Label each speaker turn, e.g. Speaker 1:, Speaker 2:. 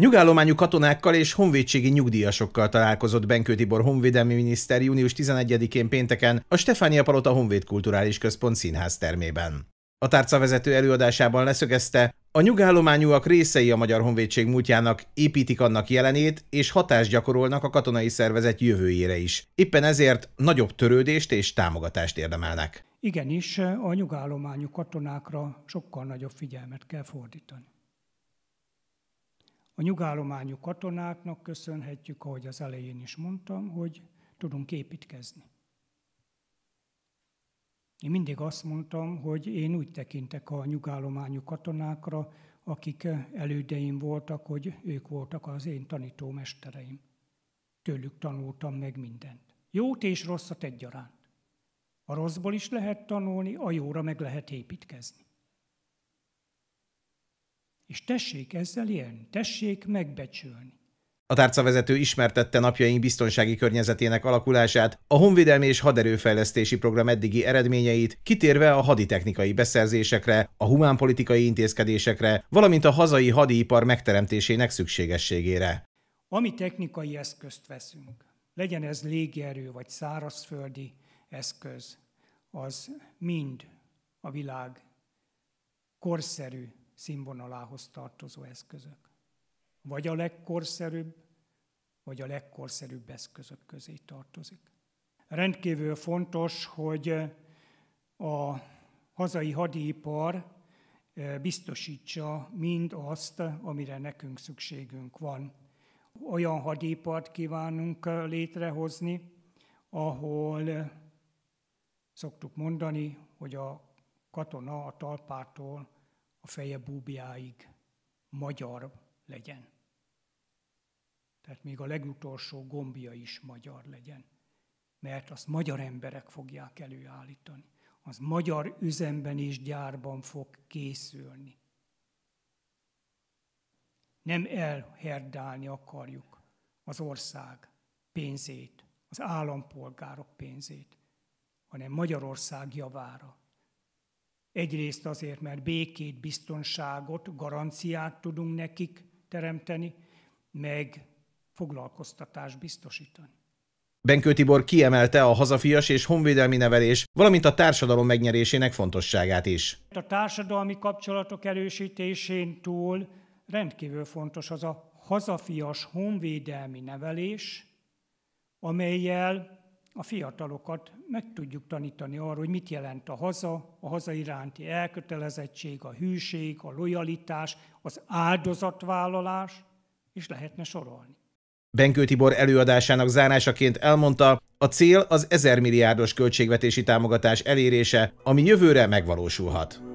Speaker 1: Nyugállományú katonákkal és honvédségi nyugdíjasokkal találkozott Benkő Tibor honvédelmi miniszter június 11-én pénteken a Stefánia Palota Honvéd Kulturális Központ színház termében. A tárcavezető előadásában leszögezte, a nyugállományúak részei a Magyar Honvédség múltjának, építik annak jelenét és hatást gyakorolnak a katonai szervezet jövőjére is. Éppen ezért nagyobb törődést és támogatást érdemelnek.
Speaker 2: Igenis, a nyugállományú katonákra sokkal nagyobb figyelmet kell fordítani. A nyugállományú katonáknak köszönhetjük, ahogy az elején is mondtam, hogy tudunk építkezni. Én mindig azt mondtam, hogy én úgy tekintek a nyugállományú katonákra, akik elődeim voltak, hogy ők voltak az én tanítómestereim. Tőlük tanultam meg mindent. Jót és rosszat egyaránt. A rosszból is lehet tanulni, a jóra meg lehet építkezni. És tessék ezzel élni, tessék megbecsülni.
Speaker 1: A tárcavezető ismertette napjaink biztonsági környezetének alakulását, a honvédelmi és haderőfejlesztési program eddigi eredményeit, kitérve a haditechnikai beszerzésekre, a humánpolitikai intézkedésekre, valamint a hazai hadipar megteremtésének szükségességére.
Speaker 2: Ami technikai eszközt veszünk, legyen ez légierő vagy szárazföldi eszköz, az mind a világ korszerű színvonalához tartozó eszközök. Vagy a legkorszerűbb, vagy a legkorszerűbb eszközök közé tartozik. Rendkívül fontos, hogy a hazai hadipar biztosítsa mind azt, amire nekünk szükségünk van. Olyan hadipart kívánunk létrehozni, ahol szoktuk mondani, hogy a katona a talpától a feje búbjáig magyar legyen. Tehát még a legutolsó gombja is magyar legyen. Mert azt magyar emberek fogják előállítani. Az magyar üzemben és gyárban fog készülni. Nem elherdálni akarjuk az ország pénzét, az állampolgárok pénzét, hanem Magyarország javára Egyrészt azért, mert békét, biztonságot, garanciát tudunk nekik teremteni, meg foglalkoztatást biztosítani.
Speaker 1: Benkő Tibor kiemelte a hazafias és honvédelmi nevelés, valamint a társadalom megnyerésének fontosságát is.
Speaker 2: A társadalmi kapcsolatok erősítésén túl rendkívül fontos az a hazafias honvédelmi nevelés, amelyel a fiatalokat meg tudjuk tanítani arra, hogy mit jelent a haza, a haza iránti elkötelezettség, a hűség, a lojalitás, az áldozatvállalás, és lehetne sorolni.
Speaker 1: Benkő Tibor előadásának zárásaként elmondta, a cél az 1000 milliárdos költségvetési támogatás elérése, ami jövőre megvalósulhat.